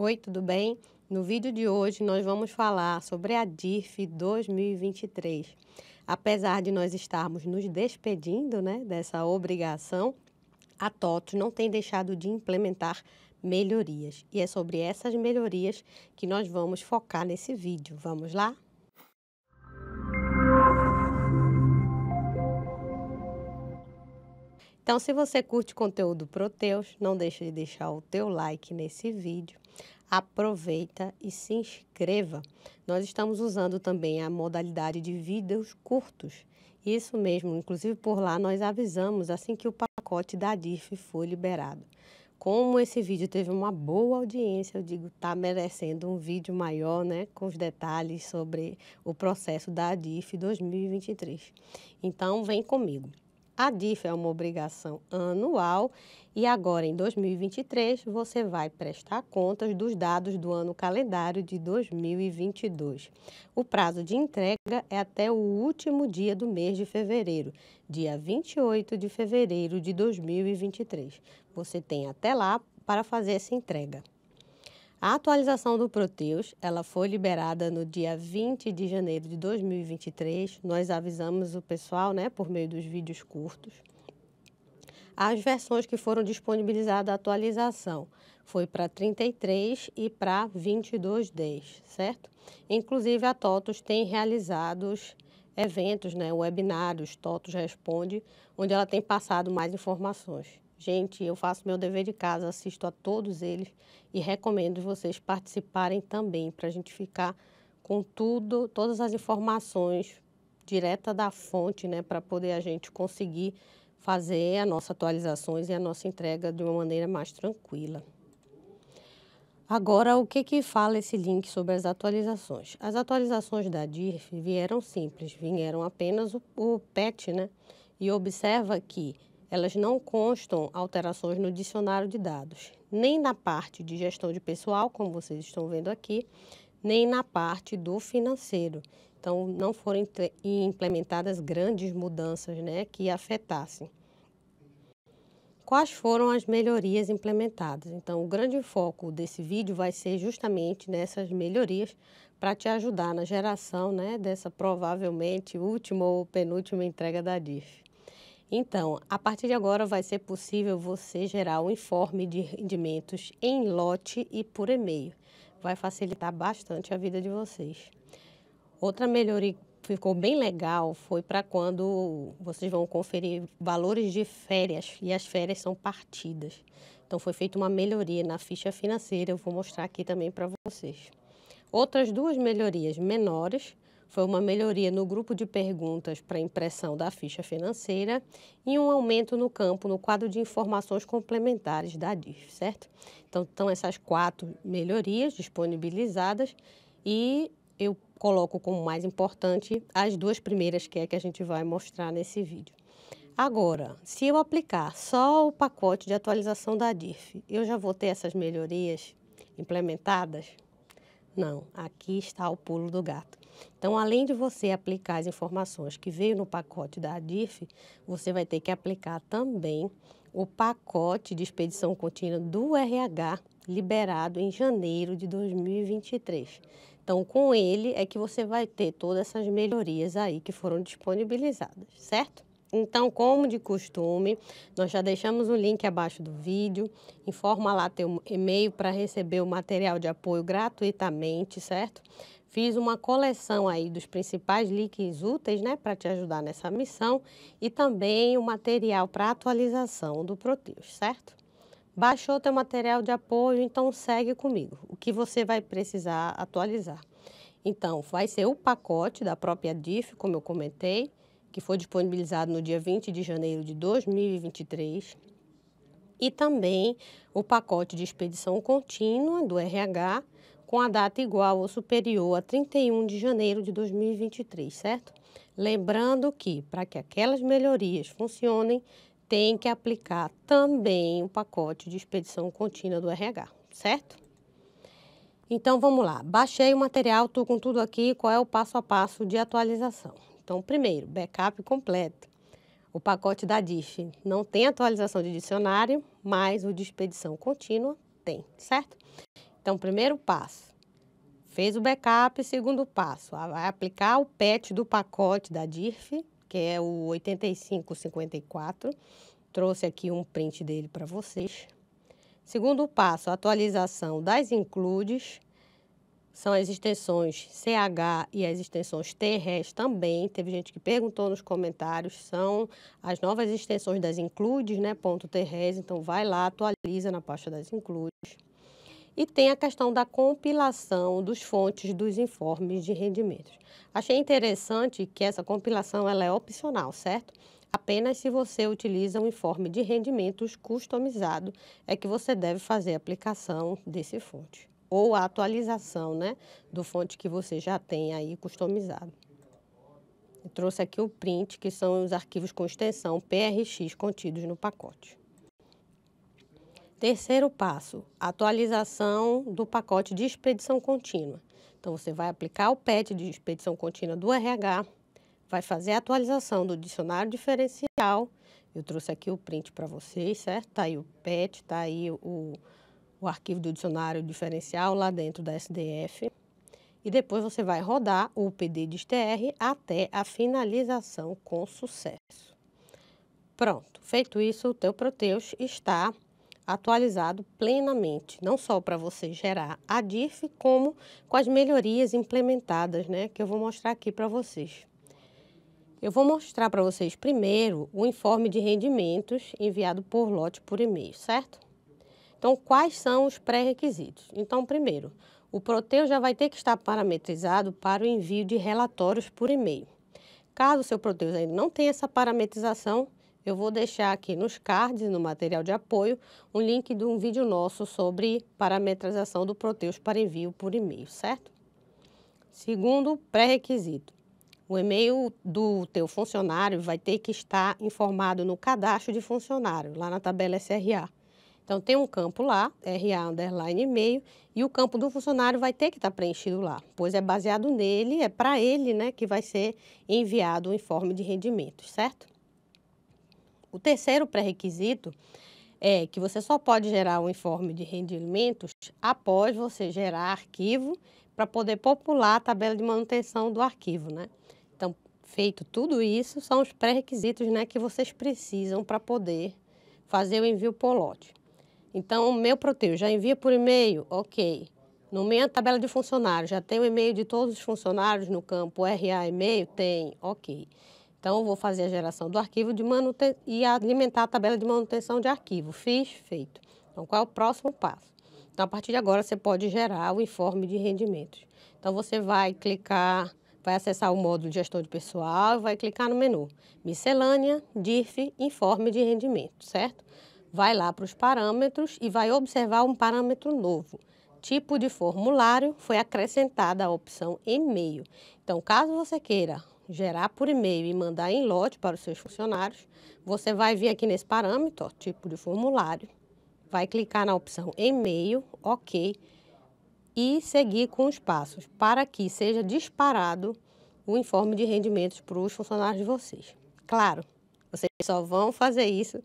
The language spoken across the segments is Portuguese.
Oi, tudo bem? No vídeo de hoje nós vamos falar sobre a DIRF 2023. Apesar de nós estarmos nos despedindo né, dessa obrigação, a TOTOS não tem deixado de implementar melhorias. E é sobre essas melhorias que nós vamos focar nesse vídeo. Vamos lá? Então, se você curte conteúdo Proteus, não deixe de deixar o teu like nesse vídeo aproveita e se inscreva. Nós estamos usando também a modalidade de vídeos curtos. Isso mesmo, inclusive por lá nós avisamos assim que o pacote da DIF foi liberado. Como esse vídeo teve uma boa audiência, eu digo, está merecendo um vídeo maior, né, com os detalhes sobre o processo da DIF 2023. Então, vem comigo. A DIF é uma obrigação anual e agora em 2023 você vai prestar contas dos dados do ano calendário de 2022. O prazo de entrega é até o último dia do mês de fevereiro, dia 28 de fevereiro de 2023. Você tem até lá para fazer essa entrega. A atualização do Proteus, ela foi liberada no dia 20 de janeiro de 2023. Nós avisamos o pessoal, né, por meio dos vídeos curtos. As versões que foram disponibilizadas a atualização foi para 33 e para 2210, certo? Inclusive a TOTUS tem realizados eventos, né, webinários, TOTUS Responde, onde ela tem passado mais informações. Gente, eu faço meu dever de casa, assisto a todos eles e recomendo vocês participarem também para a gente ficar com tudo, todas as informações direta da fonte, né, para poder a gente conseguir fazer as nossas atualizações e a nossa entrega de uma maneira mais tranquila. Agora, o que, que fala esse link sobre as atualizações? As atualizações da DIRF vieram simples, vieram apenas o, o PET, né? E observa que elas não constam alterações no dicionário de dados, nem na parte de gestão de pessoal, como vocês estão vendo aqui, nem na parte do financeiro. Então, não foram implementadas grandes mudanças né, que afetassem. Quais foram as melhorias implementadas? Então, o grande foco desse vídeo vai ser justamente nessas melhorias para te ajudar na geração né, dessa provavelmente última ou penúltima entrega da DIF. Então, a partir de agora vai ser possível você gerar um informe de rendimentos em lote e por e-mail. Vai facilitar bastante a vida de vocês. Outra melhoria que ficou bem legal foi para quando vocês vão conferir valores de férias e as férias são partidas. Então foi feita uma melhoria na ficha financeira, eu vou mostrar aqui também para vocês. Outras duas melhorias menores foi uma melhoria no grupo de perguntas para impressão da ficha financeira e um aumento no campo no quadro de informações complementares da DIF, certo? Então, estão essas quatro melhorias disponibilizadas e eu coloco como mais importante as duas primeiras que é que a gente vai mostrar nesse vídeo. Agora, se eu aplicar só o pacote de atualização da DIF, eu já vou ter essas melhorias implementadas? Não, aqui está o pulo do gato. Então, além de você aplicar as informações que veio no pacote da ADIF, você vai ter que aplicar também o pacote de expedição contínua do RH liberado em janeiro de 2023. Então, com ele é que você vai ter todas essas melhorias aí que foram disponibilizadas, certo? Então, como de costume, nós já deixamos o link abaixo do vídeo. Informa lá teu e-mail para receber o material de apoio gratuitamente, certo? fiz uma coleção aí dos principais links úteis, né, para te ajudar nessa missão e também o material para atualização do Proteus, certo? Baixou teu material de apoio, então segue comigo. O que você vai precisar atualizar? Então, vai ser o pacote da própria DIF, como eu comentei, que foi disponibilizado no dia 20 de janeiro de 2023, e também o pacote de expedição contínua do RH, com a data igual ou superior a 31 de janeiro de 2023, certo? Lembrando que, para que aquelas melhorias funcionem, tem que aplicar também o pacote de expedição contínua do RH, certo? Então vamos lá, baixei o material, estou com tudo aqui, qual é o passo a passo de atualização? Então, primeiro, backup completo. O pacote da DIF não tem atualização de dicionário, mas o de expedição contínua tem, certo? Então, primeiro passo, fez o backup. Segundo passo, vai aplicar o PET do pacote da DIRF, que é o 8554. Trouxe aqui um print dele para vocês. Segundo passo, atualização das includes. São as extensões CH e as extensões TRES também. Teve gente que perguntou nos comentários. São as novas extensões das includes, né? Ponto TRES. Então, vai lá, atualiza na pasta das includes. E tem a questão da compilação dos fontes dos informes de rendimentos. Achei interessante que essa compilação ela é opcional, certo? Apenas se você utiliza um informe de rendimentos customizado é que você deve fazer a aplicação desse fonte ou a atualização, né, do fonte que você já tem aí customizado. Eu trouxe aqui o print, que são os arquivos com extensão PRX contidos no pacote. Terceiro passo, atualização do pacote de expedição contínua. Então, você vai aplicar o PET de expedição contínua do RH, vai fazer a atualização do dicionário diferencial. Eu trouxe aqui o print para vocês, certo? Está aí o PET, está aí o, o arquivo do dicionário diferencial lá dentro da SDF. E depois você vai rodar o PD de STR até a finalização com sucesso. Pronto, feito isso, o teu Proteus está atualizado plenamente, não só para você gerar a DIF, como com as melhorias implementadas, né, que eu vou mostrar aqui para vocês. Eu vou mostrar para vocês primeiro o informe de rendimentos enviado por lote por e-mail, certo? Então, quais são os pré-requisitos? Então, primeiro, o Proteus já vai ter que estar parametrizado para o envio de relatórios por e-mail. Caso o seu Proteus ainda não tenha essa parametrização, eu vou deixar aqui nos cards, no material de apoio, um link de um vídeo nosso sobre parametrização do Proteus para envio por e-mail, certo? Segundo pré-requisito, o e-mail do teu funcionário vai ter que estar informado no cadastro de funcionário, lá na tabela SRA. Então, tem um campo lá, RA underline e-mail, e o campo do funcionário vai ter que estar preenchido lá, pois é baseado nele, é para ele né, que vai ser enviado o informe de rendimentos, certo? O terceiro pré-requisito é que você só pode gerar um informe de rendimentos após você gerar arquivo para poder popular a tabela de manutenção do arquivo, né? Então, feito tudo isso, são os pré-requisitos, né, que vocês precisam para poder fazer o envio por lote. Então, o meu Proteus já envia por e-mail? Ok. No minha tabela de funcionários, já tem o e-mail de todos os funcionários no campo RA e-mail? Tem, ok. Então, vou fazer a geração do arquivo de manuten... e alimentar a tabela de manutenção de arquivo. Fiz, feito. Então, qual é o próximo passo? Então, a partir de agora, você pode gerar o informe de rendimentos. Então, você vai clicar, vai acessar o módulo de gestão de pessoal, vai clicar no menu miscelânea, DIRF, informe de rendimento, certo? Vai lá para os parâmetros e vai observar um parâmetro novo, tipo de formulário, foi acrescentada a opção e-mail. Então, caso você queira gerar por e-mail e mandar em lote para os seus funcionários, você vai vir aqui nesse parâmetro, ó, tipo de formulário, vai clicar na opção e-mail, ok, e seguir com os passos para que seja disparado o informe de rendimentos para os funcionários de vocês. Claro, vocês só vão fazer isso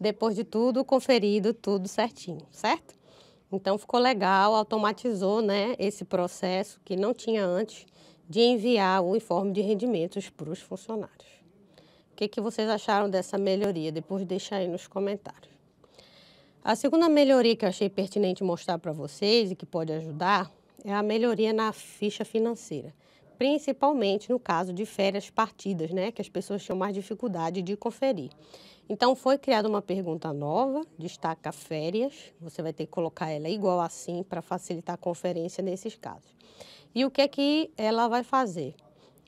depois de tudo conferido, tudo certinho, certo? Então ficou legal, automatizou né, esse processo que não tinha antes de enviar o informe de rendimentos para os funcionários. O que, que vocês acharam dessa melhoria? Depois deixa aí nos comentários. A segunda melhoria que eu achei pertinente mostrar para vocês e que pode ajudar é a melhoria na ficha financeira, principalmente no caso de férias partidas, né, que as pessoas tinham mais dificuldade de conferir. Então foi criada uma pergunta nova, destaca férias, você vai ter que colocar ela igual assim para facilitar a conferência nesses casos. E o que é que ela vai fazer?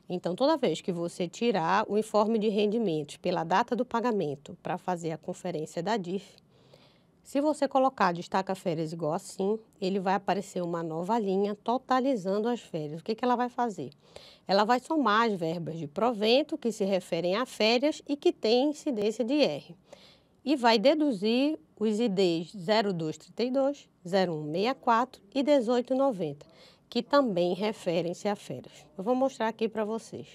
Então, toda vez que você tirar o informe de rendimentos pela data do pagamento para fazer a conferência da DIF, se você colocar destaca férias igual assim, ele vai aparecer uma nova linha totalizando as férias. O que, é que ela vai fazer? Ela vai somar as verbas de provento que se referem a férias e que têm incidência de IR. E vai deduzir os IDs 0232, 0164 e 1890 que também referem-se a férias. Eu vou mostrar aqui para vocês.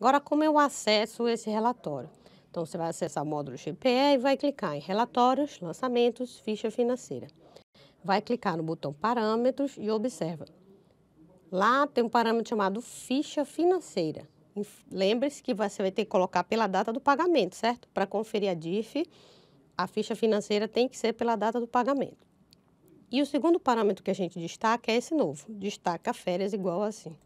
Agora, como eu acesso esse relatório? Então, você vai acessar o módulo GPE e vai clicar em Relatórios, Lançamentos, Ficha Financeira. Vai clicar no botão Parâmetros e observa. Lá tem um parâmetro chamado Ficha Financeira. Lembre-se que você vai ter que colocar pela data do pagamento, certo? Para conferir a DIF, a ficha financeira tem que ser pela data do pagamento. E o segundo parâmetro que a gente destaca é esse novo, destaca férias igual assim.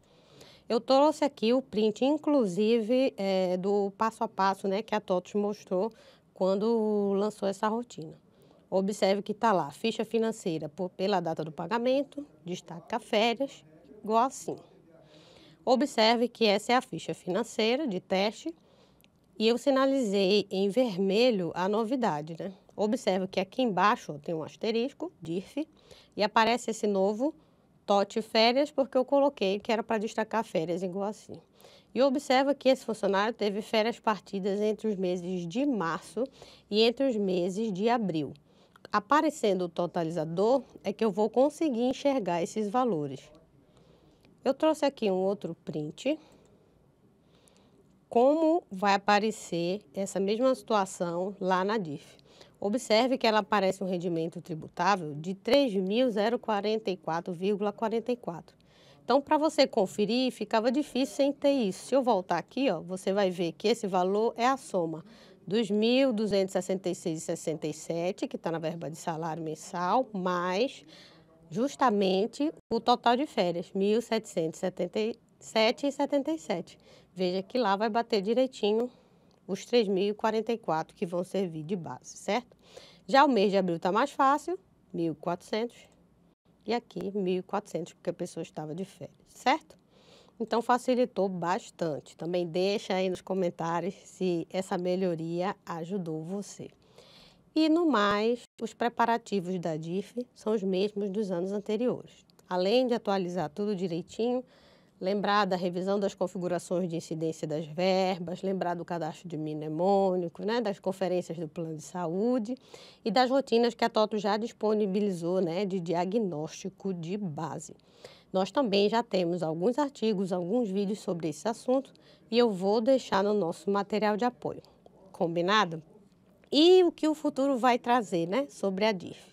Eu trouxe aqui o print, inclusive, é, do passo a passo né, que a TOTOS mostrou quando lançou essa rotina. Observe que está lá, ficha financeira por, pela data do pagamento, destaca férias, igual assim. Observe que essa é a ficha financeira de teste e eu sinalizei em vermelho a novidade, né? Observe que aqui embaixo tem um asterisco, DIRF, e aparece esse novo TOT férias, porque eu coloquei que era para destacar férias igual assim. E observa que esse funcionário teve férias partidas entre os meses de março e entre os meses de abril. Aparecendo o totalizador, é que eu vou conseguir enxergar esses valores. Eu trouxe aqui um outro print. Como vai aparecer essa mesma situação lá na DIF. Observe que ela aparece um rendimento tributável de 3.044,44. Então, para você conferir, ficava difícil sem ter isso. Se eu voltar aqui, ó, você vai ver que esse valor é a soma dos 1.266,67, que está na verba de salário mensal, mais justamente o total de férias, 1.777,77. Veja que lá vai bater direitinho os 3.044 que vão servir de base, certo? Já o mês de abril está mais fácil, 1.400, e aqui 1.400 porque a pessoa estava de férias, certo? Então facilitou bastante. Também deixa aí nos comentários se essa melhoria ajudou você. E no mais, os preparativos da DIF são os mesmos dos anos anteriores. Além de atualizar tudo direitinho, lembrar da revisão das configurações de incidência das verbas, lembrar do cadastro de mnemônico, né, das conferências do plano de saúde e das rotinas que a TOTO já disponibilizou né, de diagnóstico de base. Nós também já temos alguns artigos, alguns vídeos sobre esse assunto e eu vou deixar no nosso material de apoio. Combinado? E o que o futuro vai trazer né, sobre a DIF?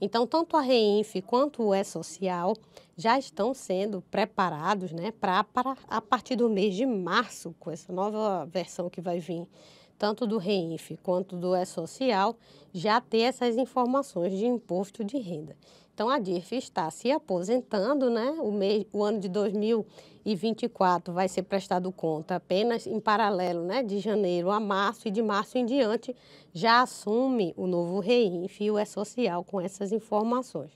Então, tanto a REINF quanto o E-Social já estão sendo preparados né, para, a partir do mês de março, com essa nova versão que vai vir, tanto do REINF quanto do E-Social, já ter essas informações de imposto de renda. Então, a DIRF está se aposentando, né? O, mês, o ano de 2024 vai ser prestado conta apenas em paralelo, né? De janeiro a março e de março em diante já assume o novo REINF e o E-Social é com essas informações.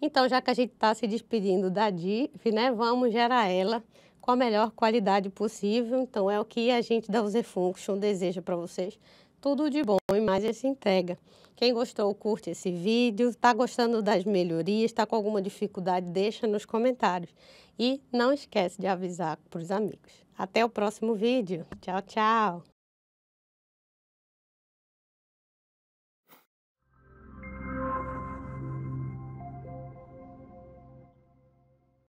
Então, já que a gente está se despedindo da DIF, né, vamos gerar ela com a melhor qualidade possível. Então, é o que a gente da UZ Function deseja para vocês tudo de bom e mais essa entrega. Quem gostou, curte esse vídeo. Está gostando das melhorias? Está com alguma dificuldade? Deixa nos comentários. E não esquece de avisar para os amigos. Até o próximo vídeo. Tchau, tchau.